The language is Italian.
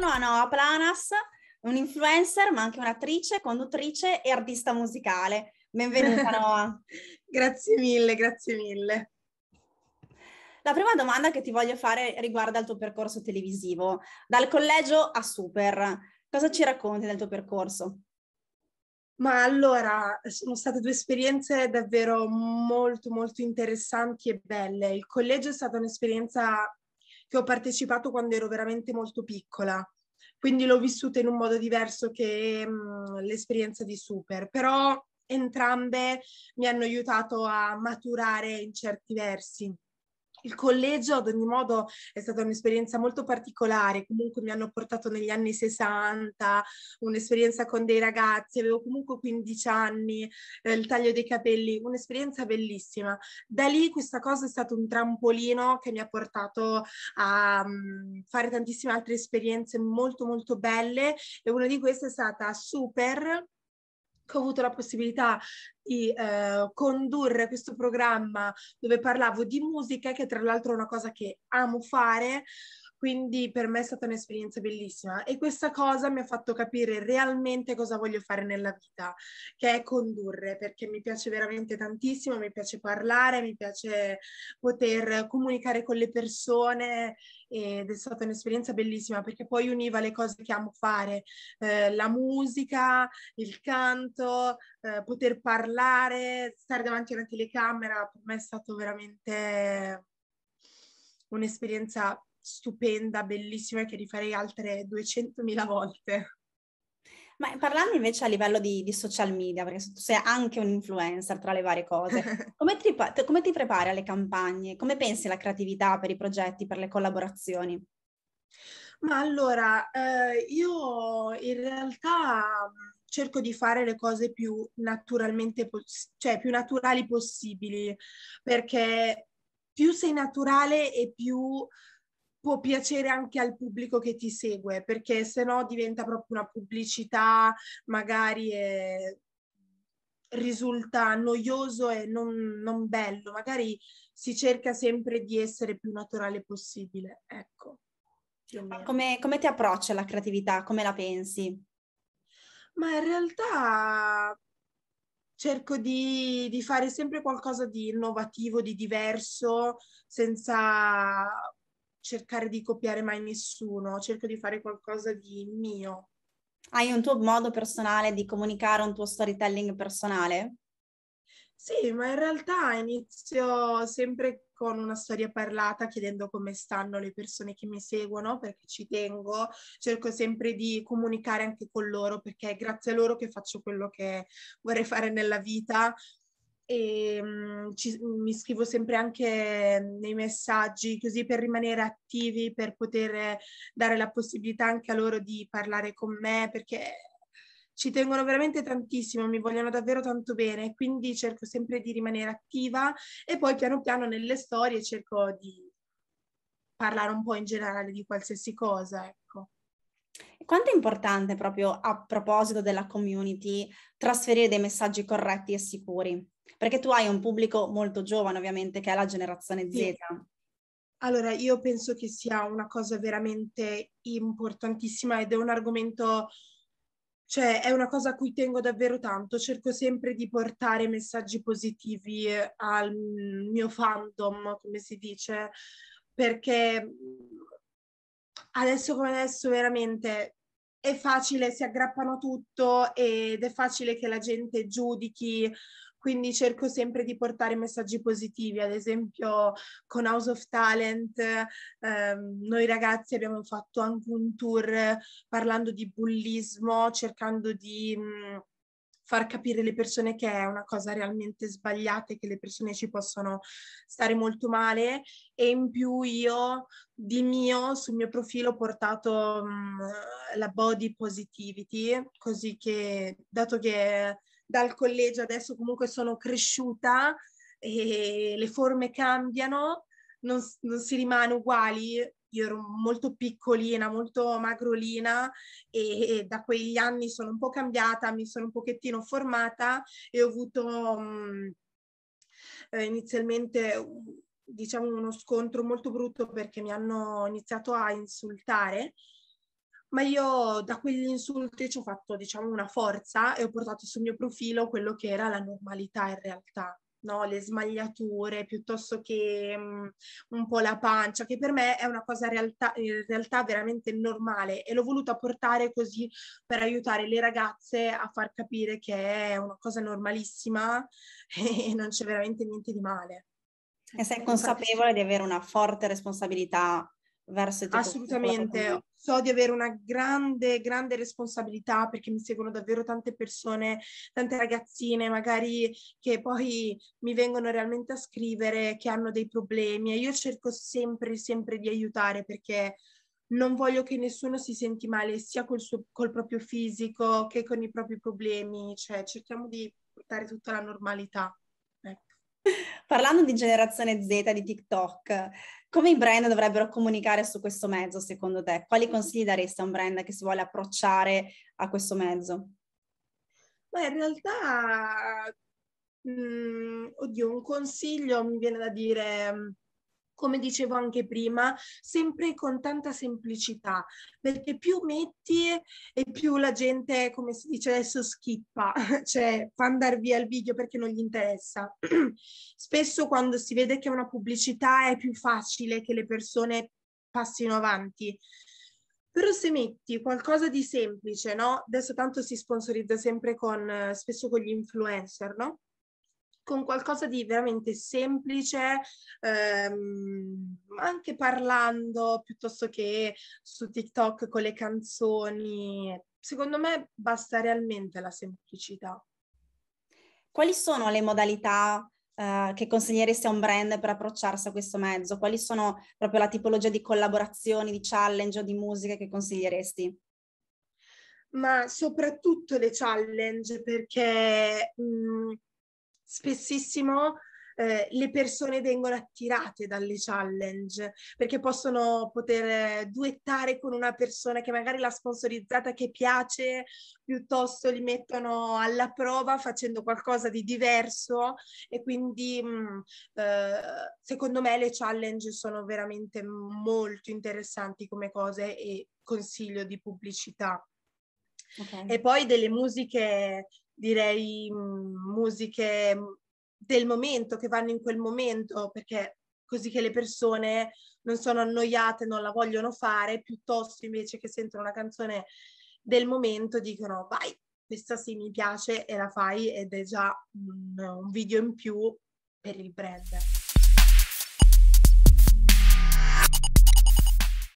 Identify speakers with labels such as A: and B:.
A: Buongiorno a Noa Planas, un influencer ma anche un'attrice, conduttrice e artista musicale. Benvenuta Noa. grazie mille, grazie mille. La prima domanda che ti voglio fare riguarda il tuo percorso televisivo, dal collegio a Super. Cosa ci racconti
B: del tuo percorso? Ma allora, sono state due esperienze davvero molto, molto interessanti e belle. Il collegio è stata un'esperienza che ho partecipato quando ero veramente molto piccola. Quindi l'ho vissuta in un modo diverso che mh, mm, l'esperienza di Super, però entrambe mi hanno aiutato a maturare in certi versi. Il collegio ad ogni modo è stata un'esperienza molto particolare, comunque mi hanno portato negli anni 60, un'esperienza con dei ragazzi, avevo comunque 15 anni, eh, il taglio dei capelli, un'esperienza bellissima. Da lì questa cosa è stato un trampolino che mi ha portato a um, fare tantissime altre esperienze molto molto belle e una di queste è stata super ho avuto la possibilità di eh, condurre questo programma dove parlavo di musica, che tra l'altro è una cosa che amo fare, quindi per me è stata un'esperienza bellissima e questa cosa mi ha fatto capire realmente cosa voglio fare nella vita, che è condurre, perché mi piace veramente tantissimo, mi piace parlare, mi piace poter comunicare con le persone ed è stata un'esperienza bellissima perché poi univa le cose che amo fare, eh, la musica, il canto, eh, poter parlare parlare, stare davanti a una telecamera per me è stato veramente un'esperienza stupenda, bellissima che rifarei altre 200.000 volte.
A: Ma parlando invece a livello di, di, social media, perché tu sei anche un influencer tra le varie cose, come ti, come ti prepari alle campagne? Come pensi alla creatività per i progetti, per le collaborazioni?
B: Ma allora, eh, io in realtà cerco di fare le cose più naturalmente, poss- cioè più naturali possibili, perché più sei naturale e più può piacere anche al pubblico che ti segue, perché se no diventa proprio una pubblicità, magari è... risulta noioso e non, non, bello, magari si cerca sempre di essere più naturale possibile, ecco. Come, come ti approccia la creatività? Come la pensi? ma in realtà cerco di, di fare sempre qualcosa di innovativo, di diverso, senza cercare di copiare mai nessuno, cerco di fare qualcosa di mio. Hai
A: un tuo modo personale di comunicare, un tuo storytelling personale?
B: Sì, ma in realtà inizio sempre con una storia parlata, chiedendo come stanno le persone che mi seguono, perché ci tengo, cerco sempre di comunicare anche con loro, perché è grazie a loro che faccio quello che vorrei fare nella vita. E, ehm, ci, mi scrivo sempre anche nei messaggi, così per rimanere attivi, per poter dare la possibilità anche a loro di parlare con me, perché ci tengono veramente tantissimo, mi vogliono davvero tanto bene, quindi cerco sempre di rimanere attiva e poi piano piano nelle storie cerco di parlare un po' in generale di qualsiasi cosa, ecco. Quanto è importante proprio
A: a proposito della community trasferire dei messaggi corretti e sicuri? Perché tu hai un pubblico molto giovane, ovviamente, che è la generazione Z. Sì.
B: Allora, io penso che sia una cosa veramente importantissima ed è un argomento cioè è una cosa a cui tengo davvero tanto, cerco sempre di portare messaggi positivi eh, al mio fandom, come si dice, perché mm, adesso come adesso veramente è facile, si aggrappano tutto ed è facile che la gente giudichi quindi cerco sempre di portare messaggi positivi, ad esempio con House of Talent ehm, noi ragazzi abbiamo fatto anche un tour parlando di bullismo, cercando di... Mh, mm, far capire alle persone che è una cosa realmente sbagliata e che le persone ci possono stare molto male e in più io di mio sul mio profilo ho portato mh, mm, la body positivity così che dato che dal collegio adesso comunque sono cresciuta e le forme cambiano, non, non si rimane uguali. Io ero molto piccolina, molto magrolina e, e, da quegli anni sono un po' cambiata, mi sono un pochettino formata e ho avuto um, inizialmente diciamo uno scontro molto brutto perché mi hanno iniziato a insultare ma io da quegli insulti ci ho fatto diciamo una forza e ho portato sul mio profilo quello che era la normalità in realtà. No, le smagliature piuttosto che um, un po' la pancia, che per me è una cosa realtà, in realtà veramente normale e l'ho voluta portare così per aiutare le ragazze a far capire che è una cosa normalissima e non c'è veramente niente di male. E sei ecco, consapevole
A: di avere una forte responsabilità verso te. Assolutamente,
B: so di avere una grande, grande responsabilità perché mi seguono davvero tante persone, tante ragazzine magari che poi mi vengono realmente a scrivere che hanno dei problemi e io cerco sempre, sempre di aiutare perché non voglio che nessuno si senti male sia col, suo, col proprio fisico che con i propri problemi, cioè cerchiamo di portare tutta la normalità.
A: Ecco. Parlando di generazione Z di TikTok, come i brand dovrebbero comunicare su questo mezzo, secondo te? Quali consigli daresti a un brand che si vuole approcciare a questo
B: mezzo? Beh, in realtà, mh, mm, oddio, un consiglio mi viene da dire mm, come dicevo anche prima, sempre con tanta semplicità, perché più metti e più la gente, come si dice adesso, schippa, cioè fa andare via il video perché non gli interessa. Spesso quando si vede che è una pubblicità è più facile che le persone passino avanti. Però se metti qualcosa di semplice, no? Adesso tanto si sponsorizza sempre con, spesso con gli influencer, no? con qualcosa di veramente semplice, ehm, anche parlando piuttosto che su TikTok con le canzoni. Secondo me basta realmente la semplicità. Quali sono le modalità
A: eh, che consiglieresti a un brand per approcciarsi a questo mezzo? Quali sono proprio la tipologia di collaborazioni, di challenge o di musica che consiglieresti?
B: ma soprattutto le challenge perché mh, mm, spessissimo eh, le persone vengono attirate dalle challenge perché possono poter eh, duettare con una persona che magari l'ha sponsorizzata che piace piuttosto li mettono alla prova facendo qualcosa di diverso e quindi mh, mm, eh, secondo me le challenge sono veramente molto interessanti come cose e consiglio di pubblicità. Okay. E poi delle musiche direi musiche del momento, che vanno in quel momento, perché così che le persone non sono annoiate, non la vogliono fare, piuttosto invece che sentono una canzone del momento dicono vai, questa sì mi piace e la fai ed è già un, un video in più per il brand.